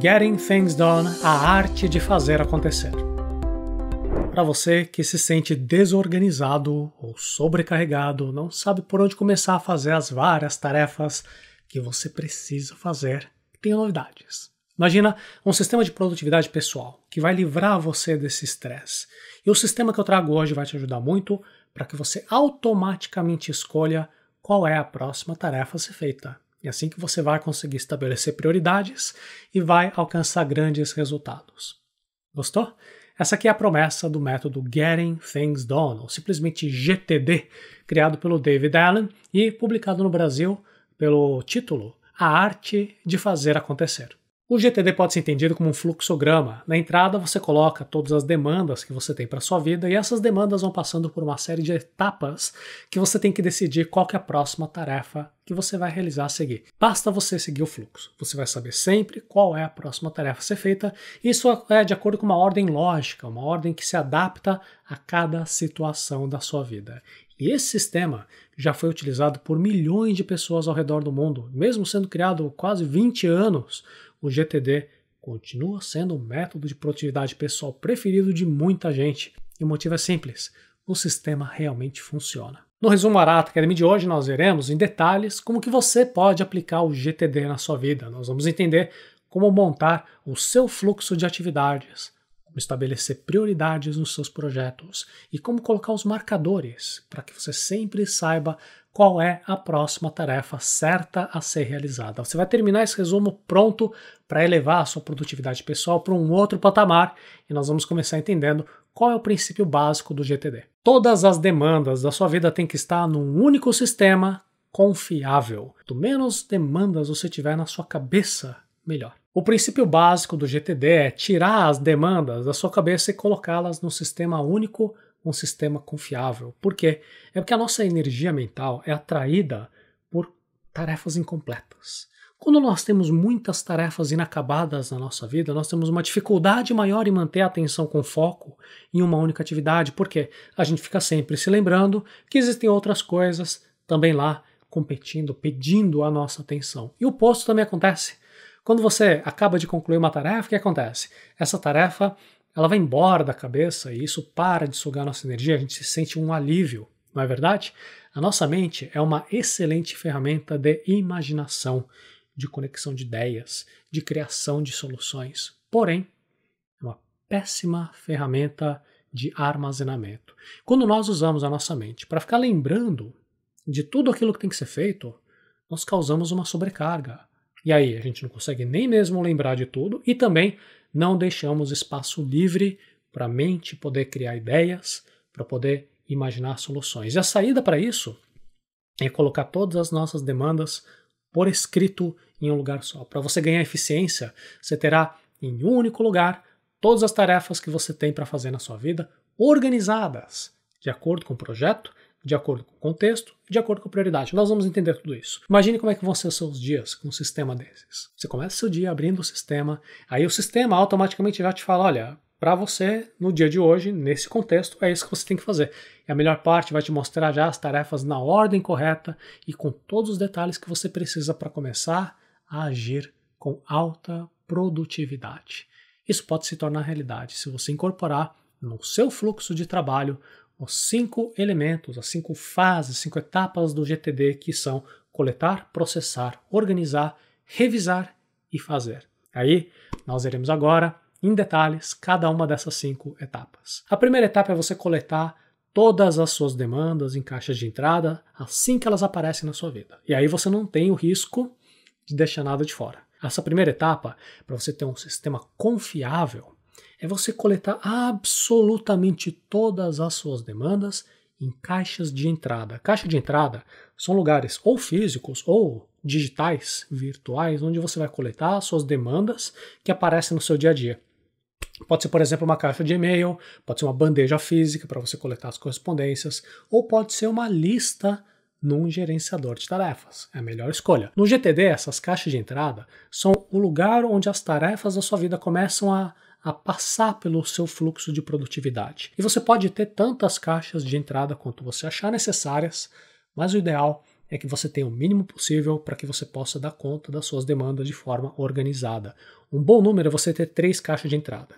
Getting Things Done A Arte de Fazer Acontecer. Para você que se sente desorganizado ou sobrecarregado, não sabe por onde começar a fazer as várias tarefas que você precisa fazer, tem novidades. Imagina um sistema de produtividade pessoal que vai livrar você desse estresse. E o sistema que eu trago hoje vai te ajudar muito para que você automaticamente escolha qual é a próxima tarefa a ser feita. E é assim que você vai conseguir estabelecer prioridades e vai alcançar grandes resultados. Gostou? Essa aqui é a promessa do método Getting Things Done, ou simplesmente GTD, criado pelo David Allen e publicado no Brasil pelo título A Arte de Fazer Acontecer. O GTD pode ser entendido como um fluxograma. Na entrada você coloca todas as demandas que você tem para sua vida e essas demandas vão passando por uma série de etapas que você tem que decidir qual que é a próxima tarefa que você vai realizar a seguir. Basta você seguir o fluxo. Você vai saber sempre qual é a próxima tarefa a ser feita. Isso é de acordo com uma ordem lógica, uma ordem que se adapta a cada situação da sua vida. E esse sistema já foi utilizado por milhões de pessoas ao redor do mundo, mesmo sendo criado quase 20 anos o GTD continua sendo o método de produtividade pessoal preferido de muita gente. E o motivo é simples: o sistema realmente funciona. No resumo Arata Academy de hoje, nós veremos em detalhes como que você pode aplicar o GTD na sua vida. Nós vamos entender como montar o seu fluxo de atividades, como estabelecer prioridades nos seus projetos e como colocar os marcadores para que você sempre saiba qual é a próxima tarefa certa a ser realizada. Você vai terminar esse resumo pronto para elevar a sua produtividade pessoal para um outro patamar e nós vamos começar entendendo qual é o princípio básico do GTD. Todas as demandas da sua vida têm que estar num único sistema confiável. Quanto menos demandas você tiver na sua cabeça, melhor. O princípio básico do GTD é tirar as demandas da sua cabeça e colocá-las num sistema único um sistema confiável. Por quê? É porque a nossa energia mental é atraída por tarefas incompletas. Quando nós temos muitas tarefas inacabadas na nossa vida, nós temos uma dificuldade maior em manter a atenção com foco em uma única atividade, porque a gente fica sempre se lembrando que existem outras coisas também lá competindo, pedindo a nossa atenção. E o oposto também acontece. Quando você acaba de concluir uma tarefa, o que acontece? Essa tarefa ela vai embora da cabeça e isso para de sugar nossa energia, a gente se sente um alívio, não é verdade? A nossa mente é uma excelente ferramenta de imaginação, de conexão de ideias, de criação de soluções. Porém, é uma péssima ferramenta de armazenamento. Quando nós usamos a nossa mente para ficar lembrando de tudo aquilo que tem que ser feito, nós causamos uma sobrecarga. E aí a gente não consegue nem mesmo lembrar de tudo e também não deixamos espaço livre para a mente poder criar ideias, para poder imaginar soluções. E a saída para isso é colocar todas as nossas demandas por escrito em um lugar só. Para você ganhar eficiência, você terá em um único lugar todas as tarefas que você tem para fazer na sua vida organizadas de acordo com o projeto de acordo com o contexto, de acordo com a prioridade. Nós vamos entender tudo isso. Imagine como é que vão ser os seus dias com um sistema desses. Você começa o seu dia abrindo o sistema, aí o sistema automaticamente já te fala, olha, para você, no dia de hoje, nesse contexto, é isso que você tem que fazer. E a melhor parte vai te mostrar já as tarefas na ordem correta e com todos os detalhes que você precisa para começar a agir com alta produtividade. Isso pode se tornar realidade se você incorporar no seu fluxo de trabalho os cinco elementos, as cinco fases, cinco etapas do GTD que são coletar, processar, organizar, revisar e fazer. Aí nós iremos agora em detalhes cada uma dessas cinco etapas. A primeira etapa é você coletar todas as suas demandas em caixas de entrada assim que elas aparecem na sua vida. E aí você não tem o risco de deixar nada de fora. Essa primeira etapa, para você ter um sistema confiável, é você coletar absolutamente todas as suas demandas em caixas de entrada. Caixa de entrada são lugares ou físicos ou digitais, virtuais, onde você vai coletar suas demandas que aparecem no seu dia a dia. Pode ser, por exemplo, uma caixa de e-mail, pode ser uma bandeja física para você coletar as correspondências, ou pode ser uma lista num gerenciador de tarefas. É a melhor escolha. No GTD, essas caixas de entrada são o lugar onde as tarefas da sua vida começam a a passar pelo seu fluxo de produtividade. E você pode ter tantas caixas de entrada quanto você achar necessárias, mas o ideal é que você tenha o mínimo possível para que você possa dar conta das suas demandas de forma organizada. Um bom número é você ter três caixas de entrada.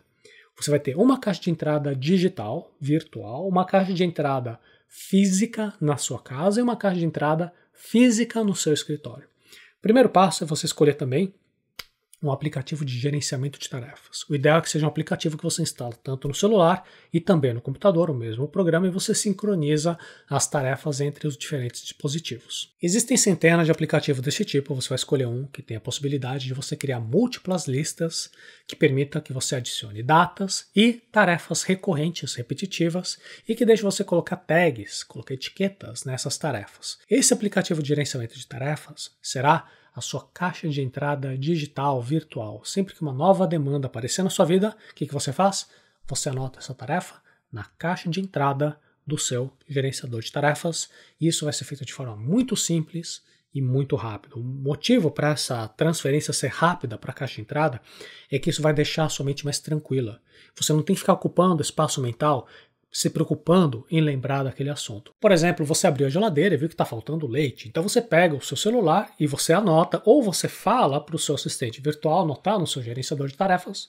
Você vai ter uma caixa de entrada digital, virtual, uma caixa de entrada física na sua casa e uma caixa de entrada física no seu escritório. Primeiro passo é você escolher também um aplicativo de gerenciamento de tarefas. O ideal é que seja um aplicativo que você instala tanto no celular e também no computador, o mesmo programa, e você sincroniza as tarefas entre os diferentes dispositivos. Existem centenas de aplicativos desse tipo, você vai escolher um que tem a possibilidade de você criar múltiplas listas que permita que você adicione datas e tarefas recorrentes, repetitivas, e que deixe você colocar tags, colocar etiquetas nessas tarefas. Esse aplicativo de gerenciamento de tarefas será a sua caixa de entrada digital, virtual. Sempre que uma nova demanda aparecer na sua vida, o que, que você faz? Você anota essa tarefa na caixa de entrada do seu gerenciador de tarefas. Isso vai ser feito de forma muito simples e muito rápido. O motivo para essa transferência ser rápida para a caixa de entrada é que isso vai deixar a sua mente mais tranquila. Você não tem que ficar ocupando espaço mental se preocupando em lembrar daquele assunto. Por exemplo, você abriu a geladeira e viu que está faltando leite, então você pega o seu celular e você anota, ou você fala para o seu assistente virtual anotar no seu gerenciador de tarefas: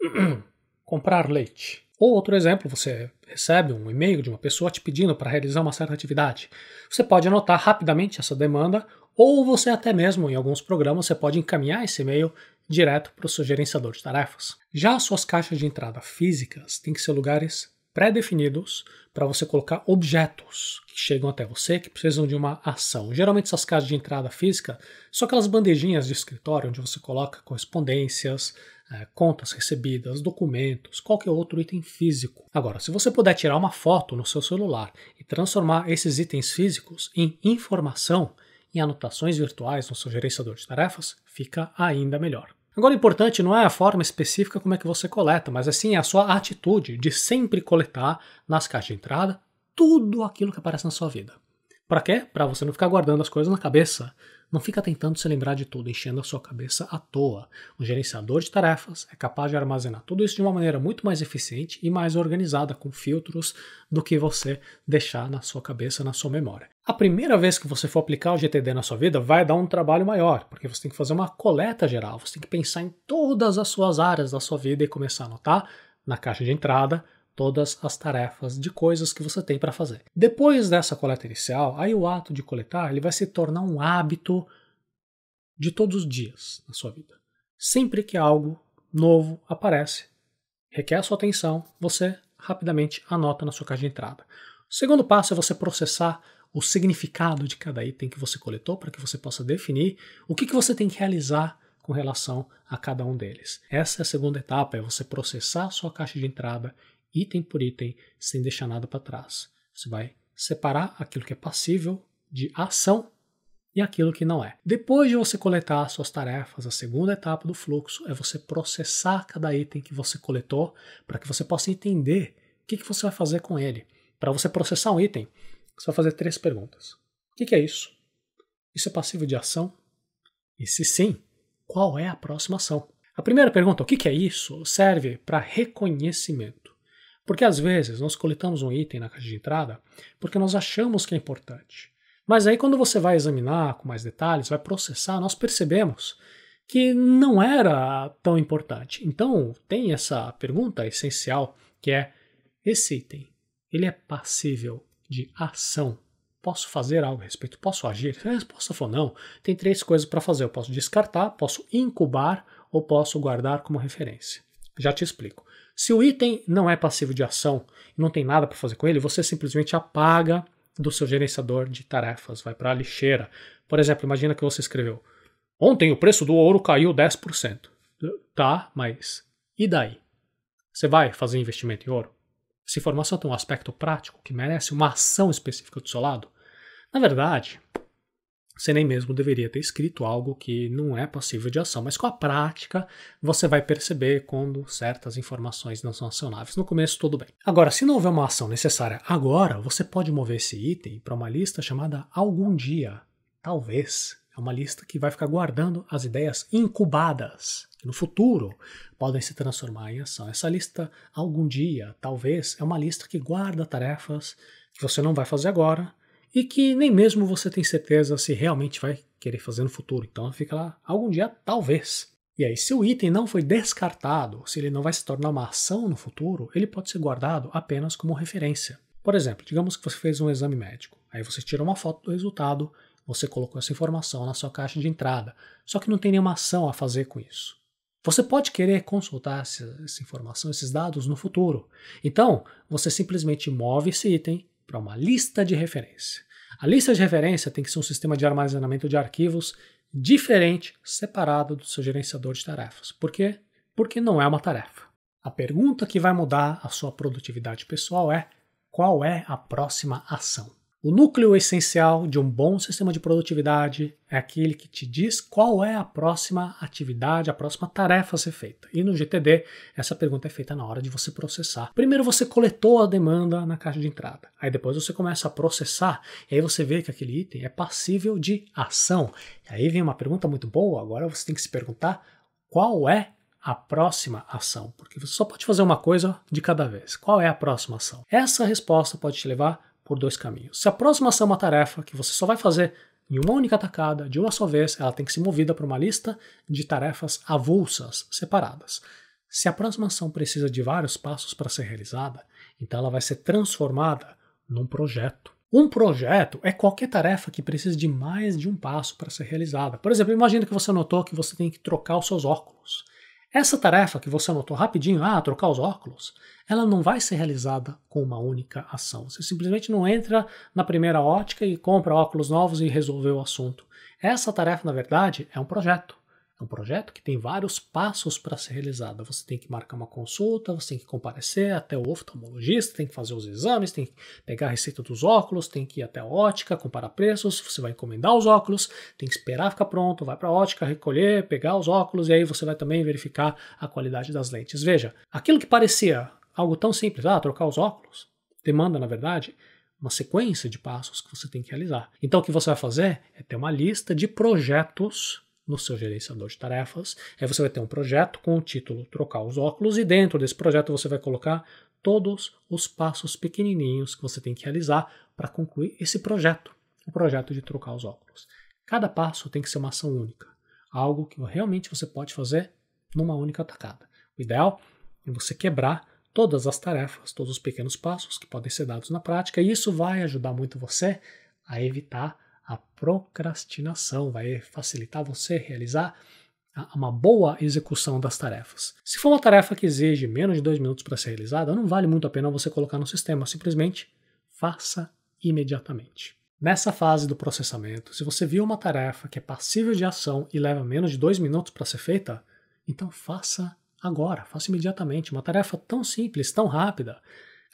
comprar leite. Ou outro exemplo, você recebe um e-mail de uma pessoa te pedindo para realizar uma certa atividade. Você pode anotar rapidamente essa demanda, ou você até mesmo, em alguns programas, você pode encaminhar esse e-mail direto para o seu gerenciador de tarefas. Já as suas caixas de entrada físicas têm que ser lugares pré-definidos para você colocar objetos que chegam até você, que precisam de uma ação. Geralmente essas caixas de entrada física são aquelas bandejinhas de escritório onde você coloca correspondências, é, contas recebidas, documentos, qualquer outro item físico. Agora, se você puder tirar uma foto no seu celular e transformar esses itens físicos em informação, em anotações virtuais no seu gerenciador de tarefas, fica ainda melhor. Agora, o importante não é a forma específica como é que você coleta, mas assim a sua atitude de sempre coletar nas caixas de entrada tudo aquilo que aparece na sua vida. Para quê? Para você não ficar guardando as coisas na cabeça. Não fica tentando se lembrar de tudo, enchendo a sua cabeça à toa. Um gerenciador de tarefas é capaz de armazenar tudo isso de uma maneira muito mais eficiente e mais organizada, com filtros, do que você deixar na sua cabeça, na sua memória. A primeira vez que você for aplicar o GTD na sua vida vai dar um trabalho maior, porque você tem que fazer uma coleta geral, você tem que pensar em todas as suas áreas da sua vida e começar a anotar na caixa de entrada todas as tarefas de coisas que você tem para fazer. Depois dessa coleta inicial, aí o ato de coletar ele vai se tornar um hábito de todos os dias na sua vida. Sempre que algo novo aparece, requer a sua atenção, você rapidamente anota na sua caixa de entrada. O segundo passo é você processar o significado de cada item que você coletou para que você possa definir o que, que você tem que realizar com relação a cada um deles. Essa é a segunda etapa, é você processar a sua caixa de entrada item por item sem deixar nada para trás. Você vai separar aquilo que é passível de ação e aquilo que não é. Depois de você coletar suas tarefas, a segunda etapa do fluxo é você processar cada item que você coletou para que você possa entender o que, que você vai fazer com ele. Para você processar um item, você vai fazer três perguntas. O que, é isso? Isso é passivo de ação? E se sim, qual é a próxima ação? A primeira pergunta, o que, que é isso? Serve para reconhecimento. Porque às vezes nós coletamos um item na caixa de entrada porque nós achamos que é importante. Mas aí, quando você vai examinar com mais detalhes, vai processar, nós percebemos que não era tão importante. Então, tem essa pergunta essencial que é: esse item, ele é passível de ação. Posso fazer algo a respeito? Posso agir? Se a resposta for não, tem três coisas para fazer. Eu posso descartar, posso incubar ou posso guardar como referência. Já te explico. Se o item não é passivo de ação, não tem nada para fazer com ele, você simplesmente apaga do seu gerenciador de tarefas, vai para a lixeira. Por exemplo, imagina que você escreveu: Ontem o preço do ouro caiu 10%. Tá, mas e daí? Você vai fazer investimento em ouro? se informação tem um aspecto prático que merece uma ação específica do seu lado, na verdade, você nem mesmo deveria ter escrito algo que não é passível de ação, mas com a prática você vai perceber quando certas informações não são acionáveis. No começo, tudo bem. Agora, se não houver uma ação necessária agora, você pode mover esse item para uma lista chamada algum dia, talvez, é uma lista que vai ficar guardando as ideias incubadas, que no futuro podem se transformar em ação. Essa lista, algum dia, talvez, é uma lista que guarda tarefas que você não vai fazer agora e que nem mesmo você tem certeza se realmente vai querer fazer no futuro. Então fica lá, algum dia, talvez. E aí, se o item não foi descartado, se ele não vai se tornar uma ação no futuro, ele pode ser guardado apenas como referência. Por exemplo, digamos que você fez um exame médico. Aí você tira uma foto do resultado você colocou essa informação na sua caixa de entrada, só que não tem nenhuma ação a fazer com isso. Você pode querer consultar essa, informação, esses dados no futuro. Então, você simplesmente move esse item para uma lista de referência. A lista de referência tem que ser um sistema de armazenamento de arquivos diferente, separado do seu gerenciador de tarefas. Por quê? Porque não é uma tarefa. A pergunta que vai mudar a sua produtividade pessoal é: qual é a próxima ação? O núcleo essencial de um bom sistema de produtividade é aquele que te diz qual é a próxima atividade, a próxima tarefa a ser feita. E no GTD, essa pergunta é feita na hora de você processar. Primeiro você coletou a demanda na caixa de entrada, aí depois você começa a processar, e aí você vê que aquele item é passível de ação. E aí vem uma pergunta muito boa, agora você tem que se perguntar qual é a próxima ação, porque você só pode fazer uma coisa de cada vez. Qual é a próxima ação? Essa resposta pode te levar por dois caminhos. Se a aproximação é uma tarefa que você só vai fazer em uma única atacada, de uma só vez, ela tem que ser movida para uma lista de tarefas avulsas, separadas. Se a aproximação precisa de vários passos para ser realizada, então ela vai ser transformada num projeto. Um projeto é qualquer tarefa que precise de mais de um passo para ser realizada. Por exemplo, imagina que você notou que você tem que trocar os seus óculos. Essa tarefa que você anotou rapidinho, ah, trocar os óculos, ela não vai ser realizada com uma única ação. Você simplesmente não entra na primeira ótica e compra óculos novos e resolveu o assunto. Essa tarefa, na verdade, é um projeto. É um projeto que tem vários passos para ser realizado. Você tem que marcar uma consulta, você tem que comparecer até o oftalmologista, tem que fazer os exames, tem que pegar a receita dos óculos, tem que ir até a ótica, comparar preços, você vai encomendar os óculos, tem que esperar ficar pronto, vai para a ótica, recolher, pegar os óculos e aí você vai também verificar a qualidade das lentes. Veja, aquilo que parecia algo tão simples, ah, trocar os óculos, demanda, na verdade, uma sequência de passos que você tem que realizar. Então o que você vai fazer é ter uma lista de projetos no seu gerenciador de tarefas. Aí você vai ter um projeto com o título Trocar os óculos, e dentro desse projeto você vai colocar todos os passos pequenininhos que você tem que realizar para concluir esse projeto, o projeto de trocar os óculos. Cada passo tem que ser uma ação única, algo que realmente você pode fazer numa única tacada. O ideal é você quebrar todas as tarefas, todos os pequenos passos que podem ser dados na prática, e isso vai ajudar muito você a evitar a procrastinação, vai facilitar você realizar uma boa execução das tarefas. Se for uma tarefa que exige menos de dois minutos para ser realizada, não vale muito a pena você colocar no sistema, simplesmente faça imediatamente. Nessa fase do processamento, se você viu uma tarefa que é passível de ação e leva menos de dois minutos para ser feita, então faça agora, faça imediatamente. Uma tarefa tão simples, tão rápida,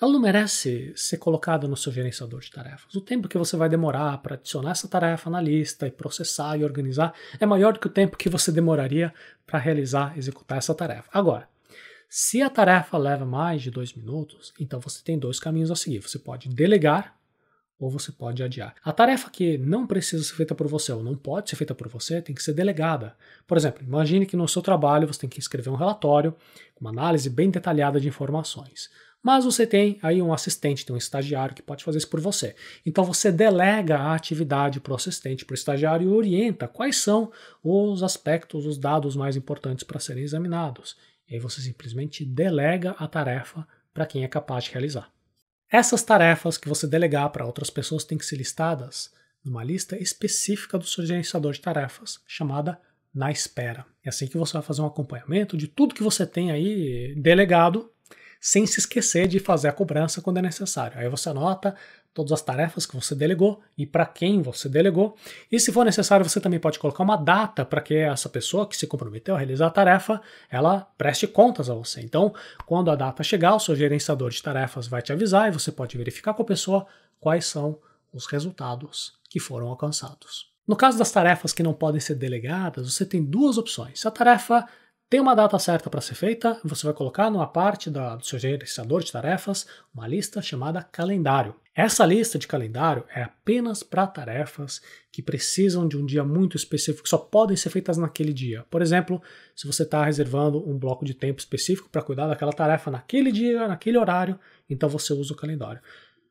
ela não merece ser colocada no seu gerenciador de tarefas. O tempo que você vai demorar para adicionar essa tarefa na lista e processar e organizar é maior do que o tempo que você demoraria para realizar, executar essa tarefa. Agora, se a tarefa leva mais de dois minutos, então você tem dois caminhos a seguir. Você pode delegar ou você pode adiar. A tarefa que não precisa ser feita por você ou não pode ser feita por você tem que ser delegada. Por exemplo, imagine que no seu trabalho você tem que escrever um relatório, com uma análise bem detalhada de informações. Mas você tem aí um assistente, tem um estagiário que pode fazer isso por você. Então você delega a atividade para o assistente, para o estagiário e orienta quais são os aspectos, os dados mais importantes para serem examinados. E aí você simplesmente delega a tarefa para quem é capaz de realizar. Essas tarefas que você delegar para outras pessoas têm que ser listadas numa lista específica do seu gerenciador de tarefas, chamada na espera. É assim que você vai fazer um acompanhamento de tudo que você tem aí delegado sem se esquecer de fazer a cobrança quando é necessário. Aí você anota todas as tarefas que você delegou e para quem você delegou. E se for necessário, você também pode colocar uma data para que essa pessoa que se comprometeu a realizar a tarefa, ela preste contas a você. Então, quando a data chegar, o seu gerenciador de tarefas vai te avisar e você pode verificar com a pessoa quais são os resultados que foram alcançados. No caso das tarefas que não podem ser delegadas, você tem duas opções. Se a tarefa tem uma data certa para ser feita, você vai colocar numa parte da, do seu gerenciador de tarefas uma lista chamada calendário. Essa lista de calendário é apenas para tarefas que precisam de um dia muito específico, só podem ser feitas naquele dia. Por exemplo, se você está reservando um bloco de tempo específico para cuidar daquela tarefa naquele dia, naquele horário, então você usa o calendário.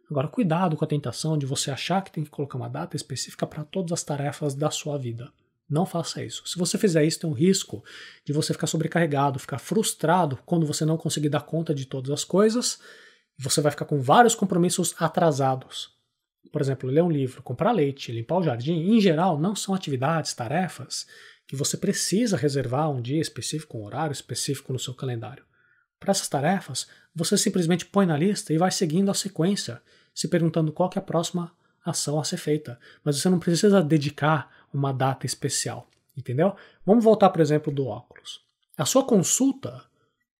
Agora, cuidado com a tentação de você achar que tem que colocar uma data específica para todas as tarefas da sua vida. Não faça isso. Se você fizer isso, tem um risco de você ficar sobrecarregado, ficar frustrado quando você não conseguir dar conta de todas as coisas. Você vai ficar com vários compromissos atrasados. Por exemplo, ler um livro, comprar leite, limpar o jardim, em geral, não são atividades, tarefas que você precisa reservar um dia específico, um horário específico no seu calendário. Para essas tarefas, você simplesmente põe na lista e vai seguindo a sequência, se perguntando qual é a próxima ação a ser feita. Mas você não precisa dedicar uma data especial, entendeu? Vamos voltar, para o exemplo, do óculos. A sua consulta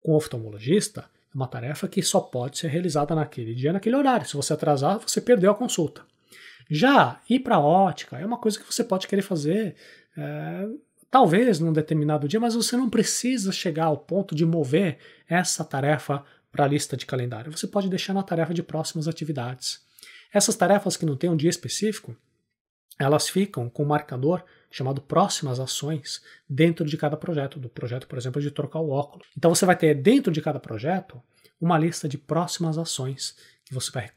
com o oftalmologista é uma tarefa que só pode ser realizada naquele dia, naquele horário. Se você atrasar, você perdeu a consulta. Já ir para a ótica é uma coisa que você pode querer fazer, é, talvez num determinado dia, mas você não precisa chegar ao ponto de mover essa tarefa para a lista de calendário. Você pode deixar na tarefa de próximas atividades. Essas tarefas que não têm um dia específico, elas ficam com um marcador chamado próximas ações dentro de cada projeto, do projeto, por exemplo, de trocar o óculos. Então você vai ter dentro de cada projeto uma lista de próximas ações que você vai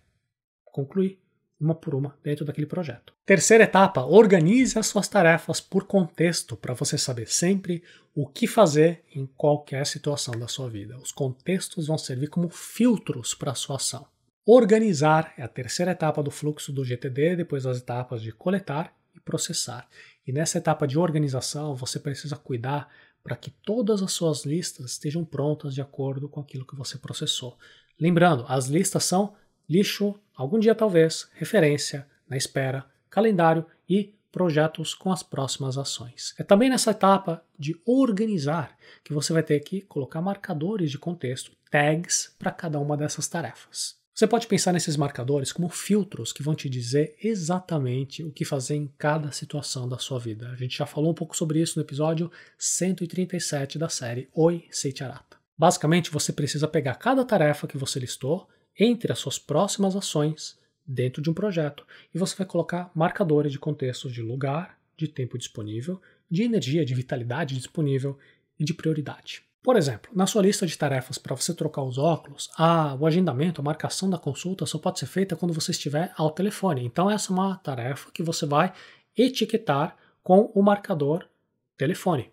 concluir uma por uma dentro daquele projeto. Terceira etapa, organize as suas tarefas por contexto para você saber sempre o que fazer em qualquer situação da sua vida. Os contextos vão servir como filtros para a sua ação. Organizar é a terceira etapa do fluxo do GTD, depois das etapas de coletar e processar. E nessa etapa de organização, você precisa cuidar para que todas as suas listas estejam prontas de acordo com aquilo que você processou. Lembrando, as listas são lixo, algum dia talvez, referência, na espera, calendário e projetos com as próximas ações. É também nessa etapa de organizar que você vai ter que colocar marcadores de contexto, tags, para cada uma dessas tarefas. Você pode pensar nesses marcadores como filtros que vão te dizer exatamente o que fazer em cada situação da sua vida. A gente já falou um pouco sobre isso no episódio 137 da série Oi Seicharata. Basicamente, você precisa pegar cada tarefa que você listou entre as suas próximas ações dentro de um projeto e você vai colocar marcadores de contexto, de lugar, de tempo disponível, de energia, de vitalidade disponível e de prioridade. Por exemplo, na sua lista de tarefas para você trocar os óculos, a, o agendamento, a marcação da consulta só pode ser feita quando você estiver ao telefone. Então, essa é uma tarefa que você vai etiquetar com o marcador telefone.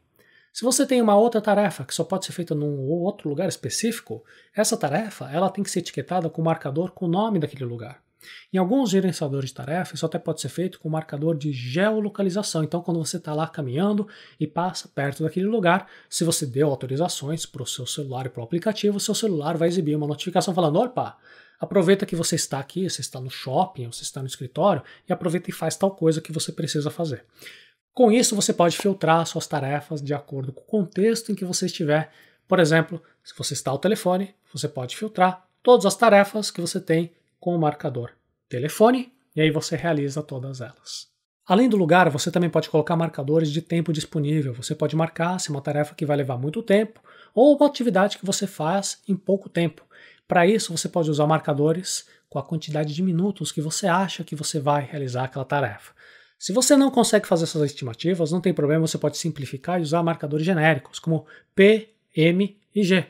Se você tem uma outra tarefa que só pode ser feita num outro lugar específico, essa tarefa ela tem que ser etiquetada com o marcador com o nome daquele lugar. Em alguns gerenciadores de tarefas, isso até pode ser feito com marcador de geolocalização. Então, quando você está lá caminhando e passa perto daquele lugar, se você deu autorizações para o seu celular e para o aplicativo, o seu celular vai exibir uma notificação falando: opa, aproveita que você está aqui, você está no shopping, você está no escritório, e aproveita e faz tal coisa que você precisa fazer. Com isso, você pode filtrar suas tarefas de acordo com o contexto em que você estiver. Por exemplo, se você está ao telefone, você pode filtrar todas as tarefas que você tem com o marcador telefone e aí você realiza todas elas. Além do lugar, você também pode colocar marcadores de tempo disponível. Você pode marcar se é uma tarefa que vai levar muito tempo ou uma atividade que você faz em pouco tempo. Para isso, você pode usar marcadores com a quantidade de minutos que você acha que você vai realizar aquela tarefa. Se você não consegue fazer essas estimativas, não tem problema, você pode simplificar e usar marcadores genéricos como P, M e G.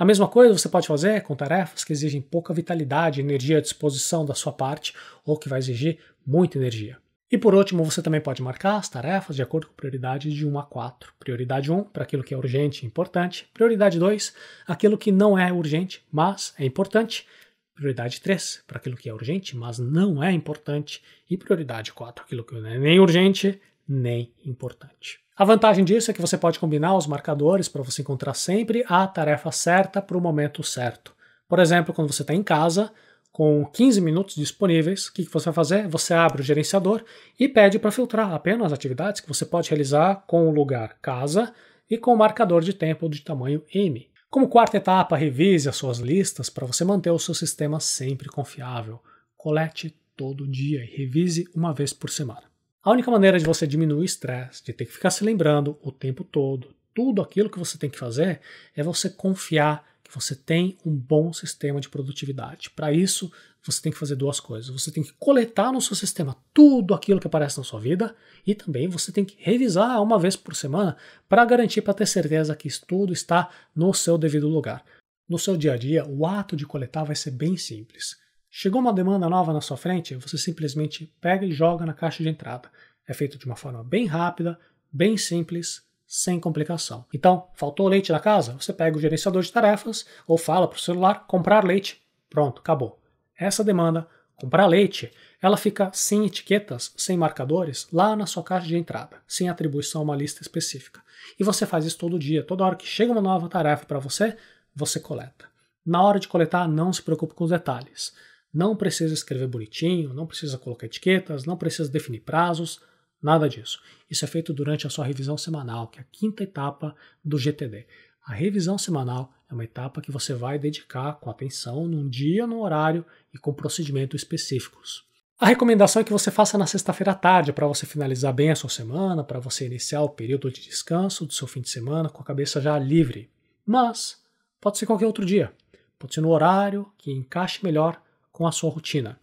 A mesma coisa você pode fazer com tarefas que exigem pouca vitalidade energia à disposição da sua parte ou que vai exigir muita energia. E por último, você também pode marcar as tarefas de acordo com prioridades de 1 a 4. Prioridade 1 para aquilo que é urgente e importante. Prioridade 2, aquilo que não é urgente, mas é importante. Prioridade 3, para aquilo que é urgente, mas não é importante. E prioridade 4, aquilo que não é nem urgente, nem importante. A vantagem disso é que você pode combinar os marcadores para você encontrar sempre a tarefa certa para o momento certo. Por exemplo, quando você está em casa, com 15 minutos disponíveis, o que você vai fazer? Você abre o gerenciador e pede para filtrar apenas as atividades que você pode realizar com o lugar casa e com o marcador de tempo de tamanho M. Como quarta etapa, revise as suas listas para você manter o seu sistema sempre confiável. Colete todo dia e revise uma vez por semana. A única maneira de você diminuir o estresse, de ter que ficar se lembrando o tempo todo, tudo aquilo que você tem que fazer, é você confiar que você tem um bom sistema de produtividade. Para isso, você tem que fazer duas coisas. Você tem que coletar no seu sistema tudo aquilo que aparece na sua vida e também você tem que revisar uma vez por semana para garantir, para ter certeza que isso tudo está no seu devido lugar. No seu dia a dia, o ato de coletar vai ser bem simples. Chegou uma demanda nova na sua frente, você simplesmente pega e joga na caixa de entrada. É feito de uma forma bem rápida, bem simples, sem complicação. Então, faltou leite na casa? Você pega o gerenciador de tarefas ou fala para o celular comprar leite. Pronto, acabou. Essa demanda, comprar leite, ela fica sem etiquetas, sem marcadores, lá na sua caixa de entrada, sem atribuição a uma lista específica. E você faz isso todo dia, toda hora que chega uma nova tarefa para você, você coleta. Na hora de coletar, não se preocupe com os detalhes não precisa escrever bonitinho, não precisa colocar etiquetas, não precisa definir prazos, nada disso. Isso é feito durante a sua revisão semanal, que é a quinta etapa do GTD. A revisão semanal é uma etapa que você vai dedicar com atenção num dia, num horário e com procedimentos específicos. A recomendação é que você faça na sexta-feira à tarde, para você finalizar bem a sua semana, para você iniciar o período de descanso do seu fim de semana com a cabeça já livre. Mas pode ser qualquer outro dia. Pode ser no horário que encaixe melhor com a sua rotina.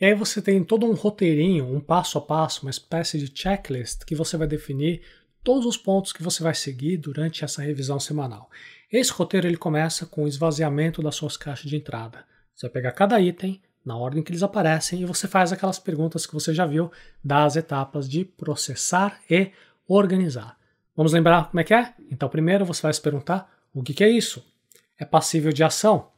E aí você tem todo um roteirinho, um passo a passo, uma espécie de checklist que você vai definir todos os pontos que você vai seguir durante essa revisão semanal. Esse roteiro ele começa com o esvaziamento das suas caixas de entrada. Você vai pegar cada item, na ordem que eles aparecem, e você faz aquelas perguntas que você já viu das etapas de processar e organizar. Vamos lembrar como é que é? Então, primeiro você vai se perguntar o que, que é isso? É passível de ação?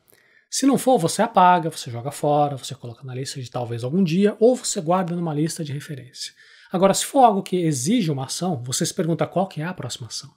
Se não for, você apaga, você joga fora, você coloca na lista de talvez algum dia, ou você guarda numa lista de referência. Agora, se for algo que exige uma ação, você se pergunta qual que é a próxima ação.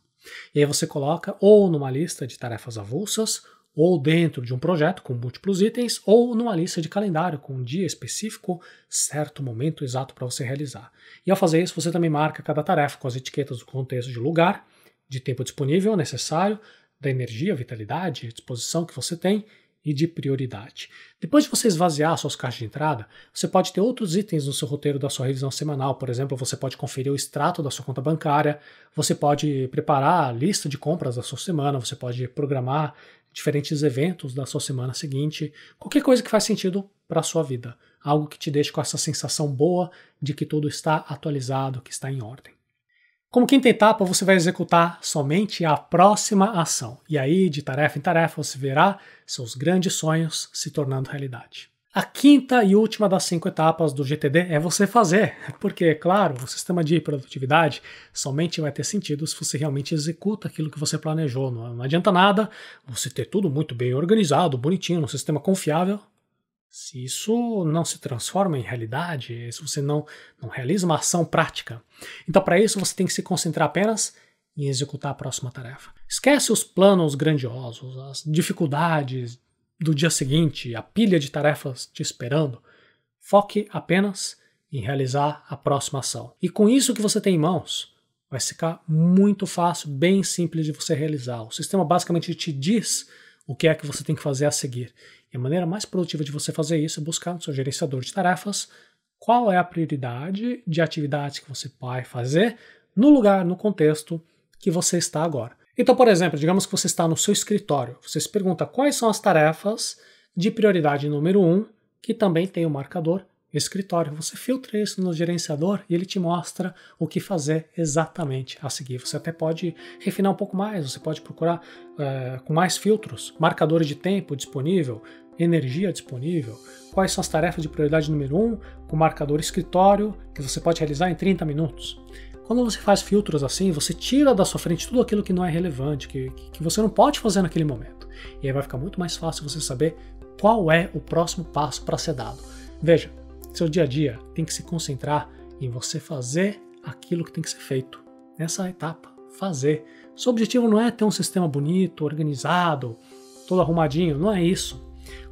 E aí você coloca ou numa lista de tarefas avulsas, ou dentro de um projeto com múltiplos itens, ou numa lista de calendário com um dia específico, certo momento exato para você realizar. E ao fazer isso, você também marca cada tarefa com as etiquetas do contexto de lugar, de tempo disponível necessário, da energia, vitalidade, disposição que você tem e de prioridade. Depois de você esvaziar suas caixas de entrada, você pode ter outros itens no seu roteiro da sua revisão semanal. Por exemplo, você pode conferir o extrato da sua conta bancária, você pode preparar a lista de compras da sua semana, você pode programar diferentes eventos da sua semana seguinte, qualquer coisa que faz sentido para a sua vida, algo que te deixe com essa sensação boa de que tudo está atualizado, que está em ordem. Como quinta etapa, você vai executar somente a próxima ação, e aí, de tarefa em tarefa, você verá seus grandes sonhos se tornando realidade. A quinta e última das cinco etapas do GTD é você fazer, porque, é claro, o sistema de produtividade somente vai ter sentido se você realmente executa aquilo que você planejou. Não adianta nada você ter tudo muito bem organizado, bonitinho, num sistema confiável, se isso não se transforma em realidade, se você não, não realiza uma ação prática, então para isso você tem que se concentrar apenas em executar a próxima tarefa. Esquece os planos grandiosos, as dificuldades do dia seguinte, a pilha de tarefas te esperando. Foque apenas em realizar a próxima ação. E com isso que você tem em mãos, vai ficar muito fácil, bem simples de você realizar. O sistema basicamente te diz o que é que você tem que fazer a seguir. E a maneira mais produtiva de você fazer isso é buscar no seu gerenciador de tarefas qual é a prioridade de atividades que você vai fazer no lugar, no contexto que você está agora. Então, por exemplo, digamos que você está no seu escritório, você se pergunta quais são as tarefas de prioridade número 1, um, que também tem o um marcador escritório. Você filtra isso no gerenciador e ele te mostra o que fazer exatamente a seguir. Você até pode refinar um pouco mais, você pode procurar é, com mais filtros, marcadores de tempo disponível, energia disponível, quais são as tarefas de prioridade número 1, um, com marcador escritório, que você pode realizar em 30 minutos. Quando você faz filtros assim, você tira da sua frente tudo aquilo que não é relevante, que, que você não pode fazer naquele momento. E aí vai ficar muito mais fácil você saber qual é o próximo passo para ser dado. Veja, seu dia a dia tem que se concentrar em você fazer aquilo que tem que ser feito nessa etapa. Fazer. Seu objetivo não é ter um sistema bonito, organizado, todo arrumadinho, não é isso.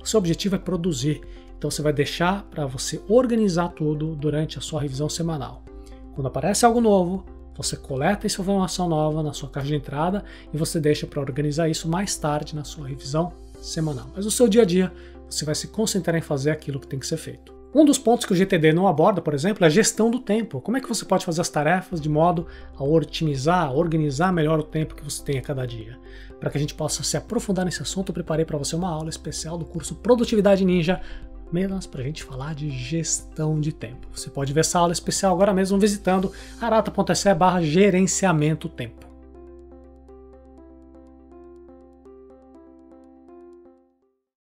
O seu objetivo é produzir. Então você vai deixar para você organizar tudo durante a sua revisão semanal. Quando aparece algo novo, você coleta essa informação nova na sua caixa de entrada e você deixa para organizar isso mais tarde na sua revisão semanal. Mas no seu dia a dia, você vai se concentrar em fazer aquilo que tem que ser feito. Um dos pontos que o GTD não aborda, por exemplo, é a gestão do tempo. Como é que você pode fazer as tarefas de modo a otimizar, a organizar melhor o tempo que você tem a cada dia? Para que a gente possa se aprofundar nesse assunto, eu preparei para você uma aula especial do curso Produtividade Ninja, menos para a gente falar de gestão de tempo. Você pode ver essa aula especial agora mesmo visitando arata.se barra gerenciamento tempo.